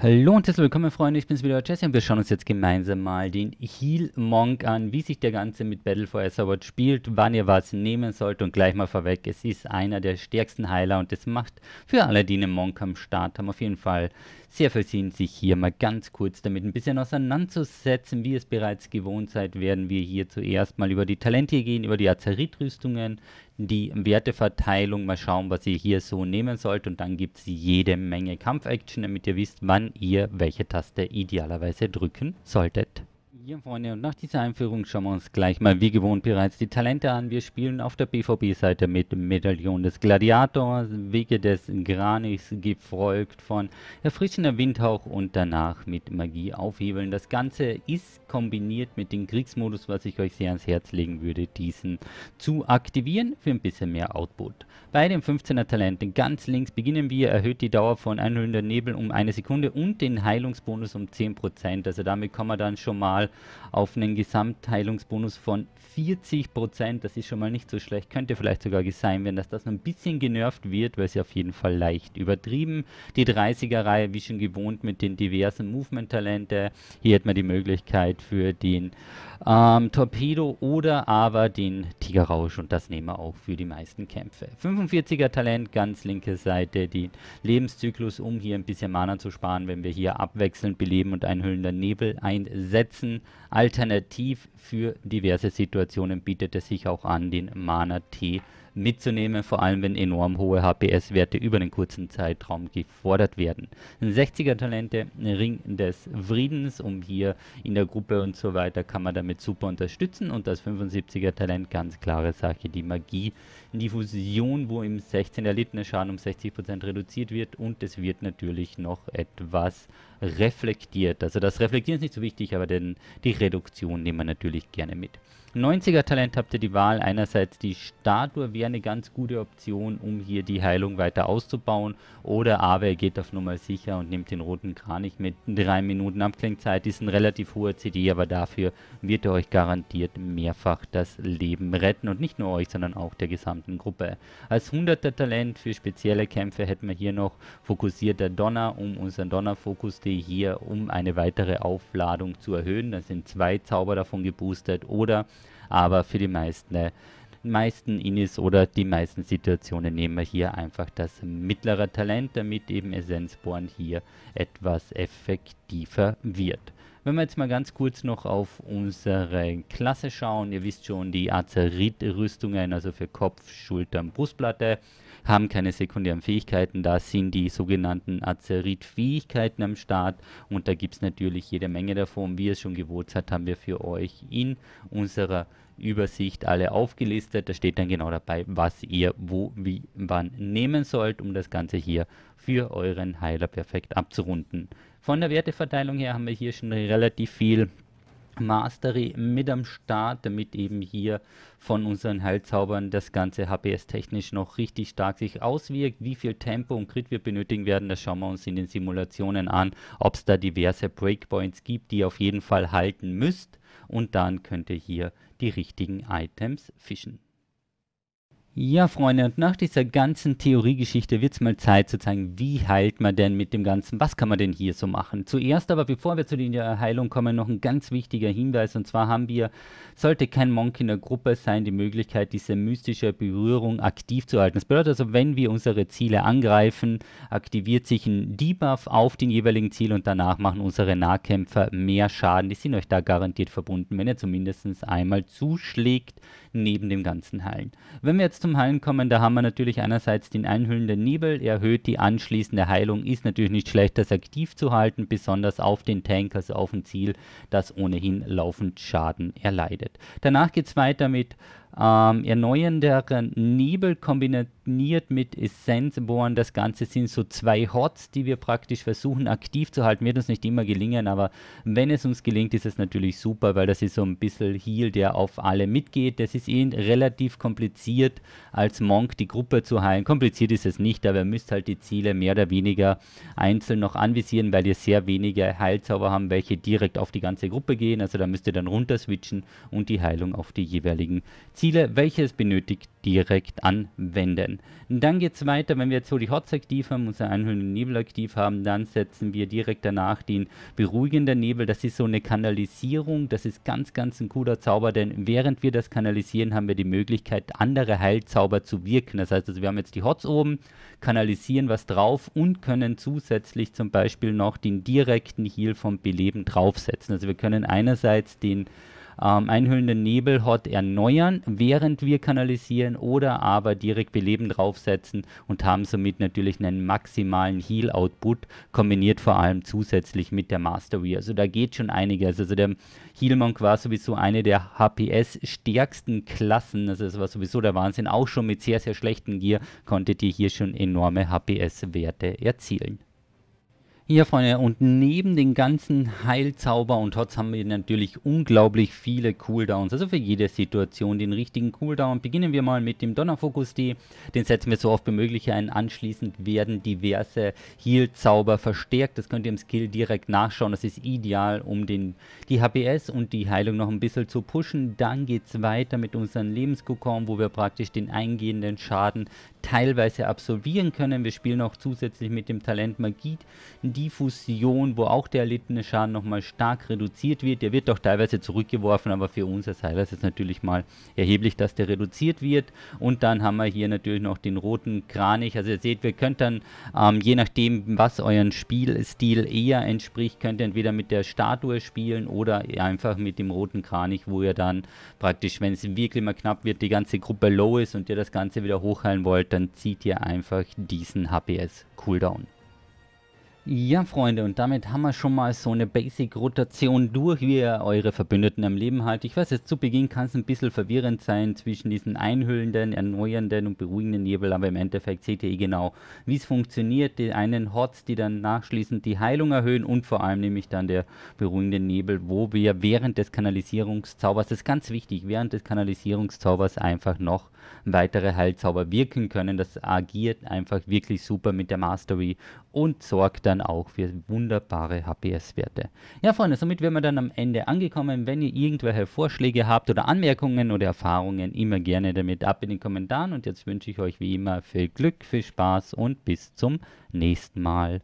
Hallo und herzlich willkommen, Freunde. Ich bin's wieder, Jesse, und wir schauen uns jetzt gemeinsam mal den Heal Monk an, wie sich der Ganze mit Battle for Azeroth spielt, wann ihr was nehmen sollt und gleich mal vorweg, es ist einer der stärksten Heiler und das macht für alle, die einen Monk am Start haben, auf jeden Fall sehr viel Sinn, sich hier mal ganz kurz damit ein bisschen auseinanderzusetzen. Wie ihr es bereits gewohnt seid, werden wir hier zuerst mal über die Talente gehen, über die Azerit-Rüstungen, die Werteverteilung. Mal schauen, was ihr hier so nehmen sollt. Und dann gibt es jede Menge Kampf-Action, damit ihr wisst, wann ihr welche Taste idealerweise drücken solltet. Ihren Freunde und nach dieser Einführung schauen wir uns gleich mal wie gewohnt bereits die Talente an. Wir spielen auf der BVB-Seite mit Medaillon des Gladiators, Wege des Granichs, gefolgt von erfrischender Windhauch und danach mit Magie aufhebeln. Das Ganze ist kombiniert mit dem Kriegsmodus, was ich euch sehr ans Herz legen würde, diesen zu aktivieren für ein bisschen mehr Output. Bei den 15er Talenten ganz links beginnen wir, erhöht die Dauer von einhüllender Nebel um eine Sekunde und den Heilungsbonus um 10%. Also damit kommen wir dann schon mal auf einen Gesamtheilungsbonus von 40 Das ist schon mal nicht so schlecht. Könnte vielleicht sogar sein werden, dass das noch ein bisschen genervt wird, weil es ja auf jeden Fall leicht übertrieben. Die 30er-Reihe, wie schon gewohnt, mit den diversen Movement-Talente. Hier hat man die Möglichkeit für den ähm, Torpedo oder aber den Tigerrausch und das nehmen wir auch für die meisten Kämpfe. 45er Talent, ganz linke Seite, den Lebenszyklus, um hier ein bisschen Mana zu sparen, wenn wir hier abwechselnd beleben und einen Hüllender Nebel einsetzen. Alternativ für diverse Situationen bietet es sich auch an, den mana T mitzunehmen, vor allem wenn enorm hohe HPS-Werte über den kurzen Zeitraum gefordert werden. 60er Talente, Ring des Friedens, um hier in der Gruppe und so weiter kann man damit super unterstützen und das 75er Talent, ganz klare Sache, die Magie, die Fusion, wo im 16 erlittener Schaden um 60% reduziert wird und es wird natürlich noch etwas reflektiert. Also das Reflektieren ist nicht so wichtig, aber den die Reduktion nehmen wir natürlich gerne mit. 90er Talent habt ihr die Wahl. Einerseits die Statue wäre eine ganz gute Option, um hier die Heilung weiter auszubauen. Oder aber ihr geht auf Nummer sicher und nehmt den roten Kranich mit 3 Minuten Abklingzeit. Ist ein relativ hoher CD, aber dafür wird er euch garantiert mehrfach das Leben retten. Und nicht nur euch, sondern auch der gesamten Gruppe. Als 100er Talent für spezielle Kämpfe hätten wir hier noch fokussierter Donner, um unseren Donnerfokus D hier um eine weitere Aufladung zu erhöhen. Da sind zwei Zauber davon geboostet. Oder aber für die meisten, äh, meisten Inis oder die meisten Situationen nehmen wir hier einfach das mittlere Talent, damit eben Essenzborn hier etwas effektiver wird. Wenn wir jetzt mal ganz kurz noch auf unsere Klasse schauen, ihr wisst schon, die Azerit-Rüstungen, also für Kopf, Schultern, Brustplatte, haben keine sekundären Fähigkeiten. Da sind die sogenannten Azerit-Fähigkeiten am Start und da gibt es natürlich jede Menge davon. Wie ihr es schon gewohnt habt, haben wir für euch in unserer Übersicht alle aufgelistet. Da steht dann genau dabei, was ihr wo, wie, wann nehmen sollt, um das Ganze hier für euren Heiler perfekt abzurunden. Von der Werteverteilung her haben wir hier schon relativ viel Mastery mit am Start, damit eben hier von unseren Heilzaubern das Ganze HPS-technisch noch richtig stark sich auswirkt. Wie viel Tempo und Crit wir benötigen werden, das schauen wir uns in den Simulationen an, ob es da diverse Breakpoints gibt, die ihr auf jeden Fall halten müsst. Und dann könnt ihr hier die richtigen Items fischen. Ja, Freunde, und nach dieser ganzen Theoriegeschichte wird es mal Zeit zu zeigen, wie heilt man denn mit dem Ganzen, was kann man denn hier so machen. Zuerst aber, bevor wir zu der äh, Heilung kommen, noch ein ganz wichtiger Hinweis, und zwar haben wir, sollte kein Monk in der Gruppe sein, die Möglichkeit, diese mystische Berührung aktiv zu halten. Das bedeutet also, wenn wir unsere Ziele angreifen, aktiviert sich ein Debuff auf den jeweiligen Ziel und danach machen unsere Nahkämpfer mehr Schaden. Die sind euch da garantiert verbunden, wenn ihr zumindest einmal zuschlägt neben dem ganzen Hallen. Wenn wir jetzt zum Hallen kommen, da haben wir natürlich einerseits den einhüllenden Nebel, erhöht die anschließende Heilung, ist natürlich nicht schlecht, das aktiv zu halten, besonders auf den Tank, also auf dem Ziel, das ohnehin laufend Schaden erleidet. Danach geht es weiter mit ähm, erneuernderer Nebel kombiniert mit Essenzbohren. Das Ganze sind so zwei Hots, die wir praktisch versuchen aktiv zu halten. Wird uns nicht immer gelingen, aber wenn es uns gelingt, ist es natürlich super, weil das ist so ein bisschen Heal, der auf alle mitgeht. Das ist eh relativ kompliziert, als Monk die Gruppe zu heilen. Kompliziert ist es nicht, aber ihr müsst halt die Ziele mehr oder weniger einzeln noch anvisieren, weil ihr sehr wenige Heilzauber haben, welche direkt auf die ganze Gruppe gehen. Also da müsst ihr dann runter switchen und die Heilung auf die jeweiligen Ziele, welche es benötigt, direkt anwenden. Und dann geht es weiter, wenn wir jetzt so die Hotz aktiv haben, unser einhüllenden Nebel aktiv haben, dann setzen wir direkt danach den beruhigenden Nebel. Das ist so eine Kanalisierung, das ist ganz, ganz ein cooler Zauber, denn während wir das kanalisieren, haben wir die Möglichkeit, andere Heilzauber zu wirken. Das heißt also, wir haben jetzt die Hotz oben, kanalisieren was drauf und können zusätzlich zum Beispiel noch den direkten Heal vom Beleben draufsetzen. Also wir können einerseits den ähm, einhüllenden Nebel Hot erneuern, während wir kanalisieren oder aber direkt beleben draufsetzen und haben somit natürlich einen maximalen Heal-Output, kombiniert vor allem zusätzlich mit der Mastery. Also da geht schon einiges. Also der Healmonk war sowieso eine der HPS-stärksten Klassen. Also es war sowieso der Wahnsinn. Auch schon mit sehr, sehr schlechten Gear konntet ihr hier schon enorme HPS-Werte erzielen. Hier, Freunde, und neben den ganzen Heilzauber und Tots haben wir natürlich unglaublich viele Cooldowns. Also für jede Situation den richtigen Cooldown. Beginnen wir mal mit dem Donnerfokus D. Den setzen wir so oft wie möglich ein. Anschließend werden diverse Heal-Zauber verstärkt. Das könnt ihr im Skill direkt nachschauen. Das ist ideal, um den, die HPS und die Heilung noch ein bisschen zu pushen. Dann geht es weiter mit unseren Lebenskokon, wo wir praktisch den eingehenden Schaden teilweise absolvieren können. Wir spielen auch zusätzlich mit dem Talent Magie Diffusion, wo auch der erlittene Schaden nochmal stark reduziert wird. Der wird doch teilweise zurückgeworfen, aber für uns als Heilers ist natürlich mal erheblich, dass der reduziert wird. Und dann haben wir hier natürlich noch den roten Kranich. Also ihr seht, wir könnt dann, ähm, je nachdem, was euren Spielstil eher entspricht, könnt ihr entweder mit der Statue spielen oder einfach mit dem roten Kranich, wo ihr dann praktisch, wenn es wirklich mal knapp wird, die ganze Gruppe low ist und ihr das Ganze wieder hochheilen wollt, dann zieht ihr einfach diesen HPS Cooldown. Ja, Freunde, und damit haben wir schon mal so eine Basic-Rotation durch, wie ihr eure Verbündeten am Leben haltet. Ich weiß, jetzt zu Beginn kann es ein bisschen verwirrend sein zwischen diesen einhüllenden, erneuernden und beruhigenden Nebel, aber im Endeffekt seht ihr eh genau, wie es funktioniert. Die einen Hots, die dann nachschließend die Heilung erhöhen und vor allem nämlich dann der beruhigende Nebel, wo wir während des Kanalisierungszaubers, das ist ganz wichtig, während des Kanalisierungszaubers einfach noch weitere Heilzauber wirken können. Das agiert einfach wirklich super mit der Mastery und sorgt dann auch für wunderbare HPS-Werte. Ja, Freunde, somit wären wir dann am Ende angekommen. Wenn ihr irgendwelche Vorschläge habt oder Anmerkungen oder Erfahrungen, immer gerne damit ab in den Kommentaren. Und jetzt wünsche ich euch wie immer viel Glück, viel Spaß und bis zum nächsten Mal.